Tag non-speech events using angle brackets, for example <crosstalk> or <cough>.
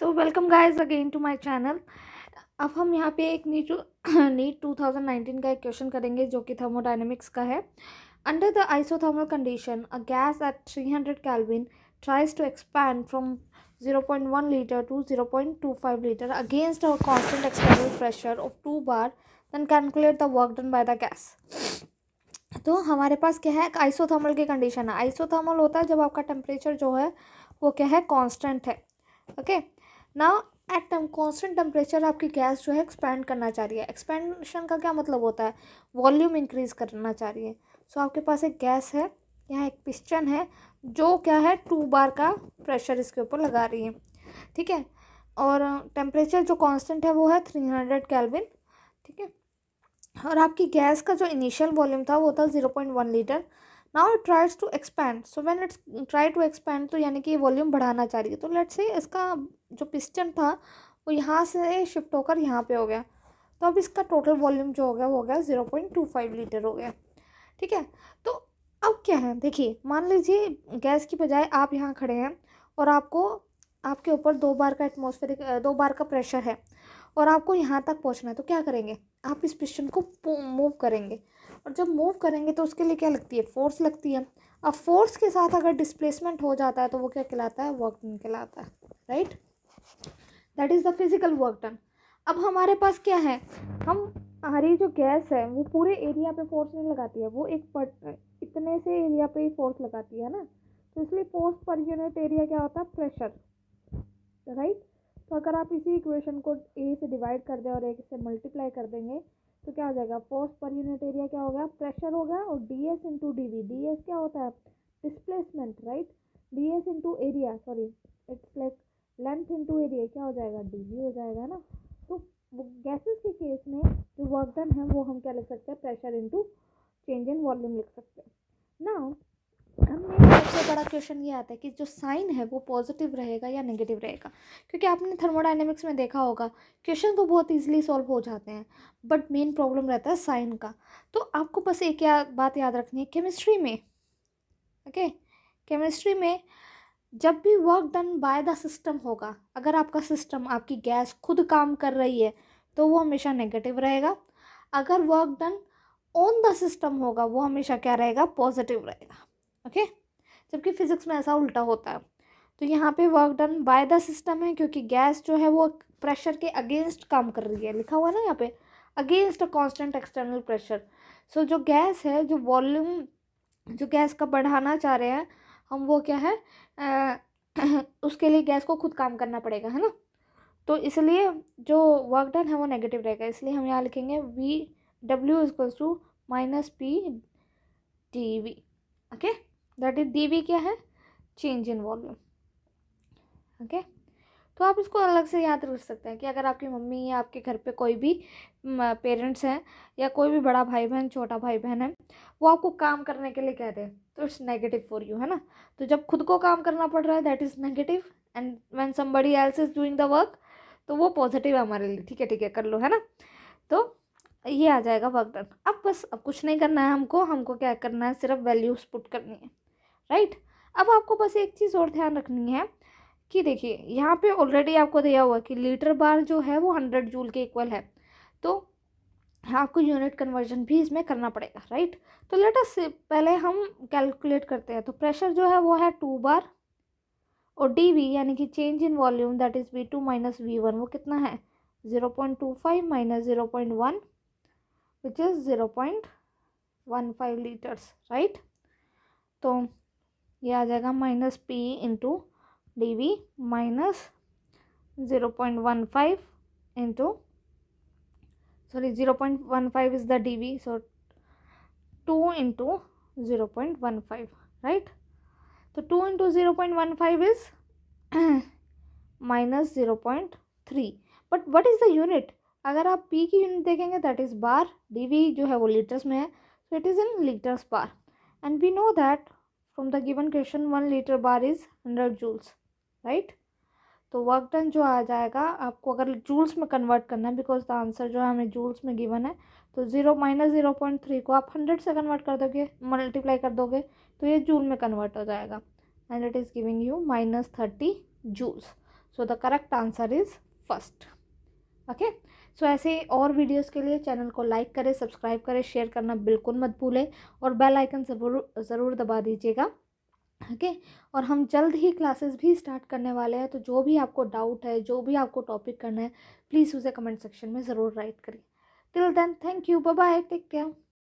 So welcome guys again to my channel अब हम यहाँ पे एक नीट नीट 2019 का एक क्वेश्चन करेंगे जो कि थर्मोडाइनमिक्स का है under the isothermal condition a gas at 300 zero point one litre to 0.1 point two 0.25 litre against our constant external pressure of two bar then calculate the work done by the gas तो हमारे पास क्या है isothermal की condition है isothermal होता है जब आपका टेम्परेचर जो है वो क्या है कॉन्स्टेंट है ओके okay? ना एट टम कॉन्स्टेंट टेम्परेचर आपकी गैस जो है एक्सपेंड करना चाह रही है एक्सपेंडेशन का क्या मतलब होता है वॉल्यूम इंक्रीज़ करना चाह रही है सो so, आपके पास एक गैस है यहाँ एक पिस्टन है जो क्या है टू बार का प्रेशर इसके ऊपर लगा रही है ठीक है और टेम्परेचर जो कांस्टेंट है वो है थ्री हंड्रेड कैलविन ठीक है और आपकी गैस का जो इनिशियल वॉल्यूम था वो था zero point one litre now it tries to expand so when it's try to expand तो यानी कि वॉल्यूम बढ़ाना चाह रही है तो लेट्स से इसका जो पिस्टन था वो यहाँ से शिफ्ट होकर यहाँ पे हो गया तो अब इसका टोटल वॉल्यूम जो हो गया वो हो गया zero point two five litre हो गया ठीक है तो अब क्या है देखिए मान लीजिए गैस की बजाय आप यहाँ खड़े हैं और आपको आपके ऊपर दो बार का एटमोसफेरिक दो बार का प्रेशर है और आपको यहाँ तक पहुँचना है तो क्या करेंगे आप इस पिस्टन को मूव करेंगे और जब मूव करेंगे तो उसके लिए क्या लगती है फोर्स लगती है अब फोर्स के साथ अगर डिस्प्लेसमेंट हो जाता है तो वो क्या कहलाता है वर्क डन कहलाता है right that is the physical work done अब हमारे पास क्या है हम हमारी जो गैस है वो पूरे एरिया पे फोर्स नहीं लगाती है वो एक पर इतने से एरिया पे ही फोर्स लगाती है ना तो इसलिए फोर्स पर यूनिट एरिया क्या होता है प्रेशर राइट तो अगर आप इसी इक्वेशन को ए से डिवाइड कर दें और एक से मल्टीप्लाई कर देंगे तो क्या हो जाएगा फोर्स पर यूनिट एरिया क्या होगा प्रेशर होगा और D S into D V D S क्या होता है displacement right D S into area sorry it's like length into area क्या हो जाएगा डी वी हो जाएगा ना तो गैसेस के केस में जो वर्क डन है वो हम क्या लिख सकते हैं pressure into change in volume लिख सकते हैं ना हमने बड़ा क्वेश्चन ये आता है कि जो साइन है वो पॉजिटिव रहेगा या नेगेटिव रहेगा क्योंकि आपने थर्मोडाइनमिक्स में देखा होगा क्वेश्चन तो बहुत ईजिली सॉल्व हो जाते हैं बट मेन प्रॉब्लम रहता है साइन का तो आपको बस एक या बात याद रखनी है केमिस्ट्री में ओके केमिस्ट्री में जब भी work done by the system होगा अगर आपका सिस्टम आपकी गैस खुद काम कर रही है तो वो हमेशा नेगेटिव रहेगा अगर work done on the system होगा वो हमेशा क्या रहेगा पॉजिटिव रहेगा ओके okay? जबकि फिज़िक्स में ऐसा उल्टा होता है तो यहाँ पे work done by the system है क्योंकि गैस जो है वो प्रेशर के अगेंस्ट काम कर रही है लिखा हुआ ना यहाँ पे against a constant external pressure so जो गैस है जो वॉल्यूम जो गैस का बढ़ाना चाह रहे हैं हम वो क्या है आ, <coughs> उसके लिए गैस को खुद काम करना पड़ेगा है ना तो इसलिए जो वर्क डन है वो नेगेटिव रहेगा इसलिए हम यहाँ लिखेंगे we W equals to minus P D V okay that is D V क्या है चेंज इन वॉल्यूम ओके तो आप इसको अलग से याद रख सकते हैं कि अगर आपकी मम्मी या आपके घर पे कोई भी पेरेंट्स हैं या कोई भी बड़ा भाई बहन छोटा भाई बहन है वो आपको काम करने के लिए कह दे तो इट्स नेगेटिव फॉर यू है ना तो जब खुद को काम करना पड़ रहा है that is negative and some somebody else is doing the work तो वो पॉजिटिव है हमारे लिए ठीक है ठीक है कर लो है ना तो ये आ जाएगा वर्क डन अब बस अब कुछ नहीं करना है हमको हमको क्या करना है सिर्फ वैल्यूज़ पुट करनी है राइट अब आपको बस एक चीज़ और ध्यान रखनी है कि देखिए यहाँ पे ऑलरेडी आपको दिया हुआ कि लीटर बार जो है वो हंड्रेड जूल के इक्वल है तो आपको यूनिट कन्वर्जन भी इसमें करना पड़ेगा राइट तो लेटस पहले हम कैलकुलेट करते हैं तो प्रेशर जो है वो है टू बार और डी वी यानी कि change in volume that is V two minus V one वो कितना है zero point two five minus zero point one which is zero point one five litres right तो ये आ जाएगा minus P into D V minus zero point one five into sorry zero point one five is the D V so two into zero point one five right तो two into zero point one five is minus zero point three but what is the unit अगर आप P की unit देखेंगे that is bar D V जो है वो litres में है so it is in litres bar and we know that from the given question one litre bar is hundred joules right तो वर्क डन जो आ जाएगा आपको अगर जूल्स में कन्वर्ट करना है बिकॉज द आंसर जो है हमें जूल्स में गिवन है तो zero minus zero point three को आप हंड्रेड से कन्वर्ट कर दोगे मल्टीप्लाई कर दोगे तो ये जूल में कन्वर्ट हो जाएगा and it is giving you minus thirty joules so the correct answer is first okay so so, ऐसे और वीडियोस के लिए चैनल को लाइक करें सब्सक्राइब करें शेयर करना बिल्कुल मत भूलें और बेल आइकन ज़रूर ज़रूर दबा दीजिएगा ओके okay? और हम जल्द ही क्लासेस भी स्टार्ट करने वाले हैं तो जो भी आपको डाउट है जो भी आपको टॉपिक करना है प्लीज़ उसे कमेंट सेक्शन में ज़रूर राइट करिए till then thank you bye take care